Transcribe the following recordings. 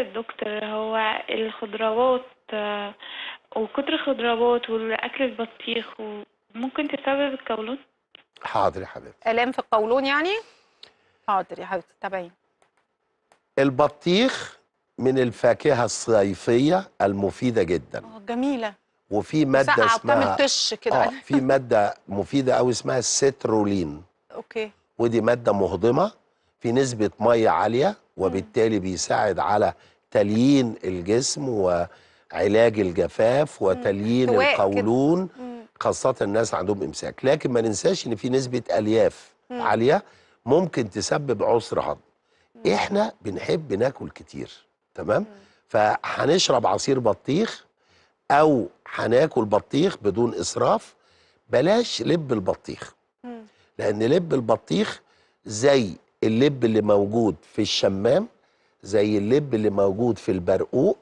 الدكتور هو الخضروات آه، وكتر الخضروات والاكل البطيخ ممكن تسبب القولون حاضر يا حبيبتي الام في القولون يعني حاضر يا حبيبتي تابعين البطيخ من الفاكهه الصيفيه المفيده جدا جميله وفي ماده اسمها طش كده آه في ماده مفيده قوي اسمها السترولين اوكي ودي ماده مهضمه في نسبه ميه عاليه وبالتالي بيساعد على تليين الجسم وعلاج الجفاف وتليين القولون خاصة الناس عندهم إمساك لكن ما ننساش إن في نسبة ألياف عالية ممكن تسبب عسر هضم إحنا بنحب ناكل كتير تمام فهنشرب عصير بطيخ أو هناكل بطيخ بدون إسراف بلاش لب البطيخ لأن لب البطيخ زي اللب اللي موجود في الشمام زي اللب اللي موجود في البرقوق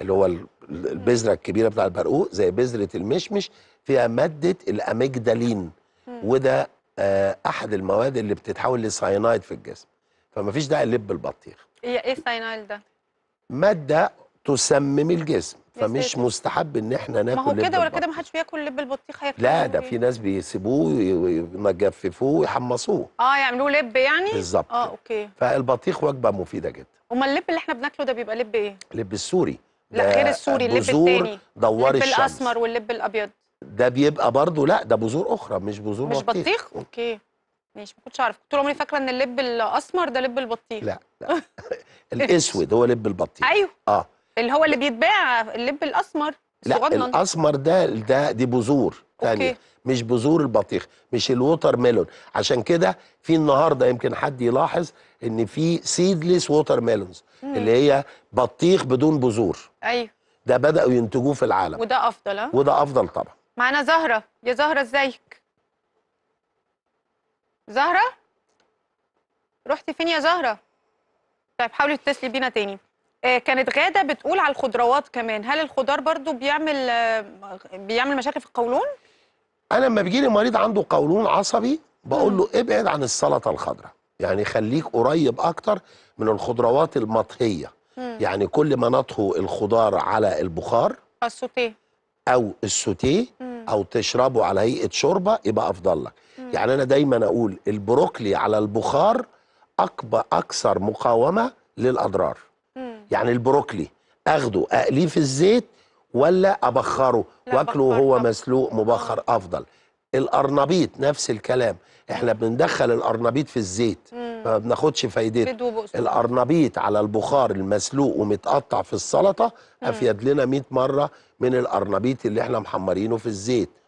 اللي هو البذره الكبيره بتاع البرقوق زي بذره المشمش فيها ماده الاميجدالين وده آه، احد المواد اللي بتتحول لساينايد في الجسم فما فيش داعي اللب البطيخ ايه ايه ساينايد ده ماده تسمم الجسم فمش مستحب ان احنا ناكل ما هو كده ولا كده ما حدش بياكل لب البطيخ هياكل لا ده إيه؟ في ناس بيسيبوه ويجففوه ويحمصوه اه يعملوه لب يعني بالظبط اه اوكي فالبطيخ وجبه مفيده جدا امال اللب اللي احنا بناكله ده بيبقى لب ايه لب السوري لا غير السوري اللب الثاني دوار الشمس اللب الاسمر واللب الابيض ده بيبقى برضه لا ده بذور اخرى مش بذور مش بطيخ, بطيخ؟ اوكي ماشي ما كنتش عارف طول عمري فاكره ان اللب الاسمر ده لب البطيخ لا لا الاسود هو لب البطيخ ايوه اه اللي هو اللي بيتباع اللب الاسمر لا الاسمر ده ده دي بذور ثانيه مش بذور البطيخ مش الووتر ميلون عشان كده في النهارده يمكن حد يلاحظ ان في سيدلس ووتر ميلونز اللي هي بطيخ بدون بذور ايوه ده بداوا ينتجوه في العالم وده افضل اه وده افضل طبعا معانا زهره يا زهره ازيك زهره رحت فين يا زهره طيب حاولي تتصلي بينا تاني آه، كانت غاده بتقول على الخضروات كمان هل الخضار برضو بيعمل آه، بيعمل مشاكل في القولون انا لما بيجي لي مريض عنده قولون عصبي بقول له ابعد عن السلطه الخضراء يعني خليك قريب اكتر من الخضروات المطهيه مم. يعني كل ما نطهو الخضار على البخار السوتيه او السوتيه او تشربه على هيئه شوربه يبقى افضل لك مم. يعني انا دايما اقول البروكلي على البخار اكبر اكثر مقاومه للاضرار يعني البروكلي اخده اقليه في الزيت ولا ابخره واكله وهو مسلوق مبخر آه. افضل القرنبيط نفس الكلام احنا بندخل القرنبيط في الزيت ما بناخدش فايدته القرنبيط على البخار المسلوق ومتقطع في السلطه افيد لنا 100 مره من القرنبيط اللي احنا محمرينه في الزيت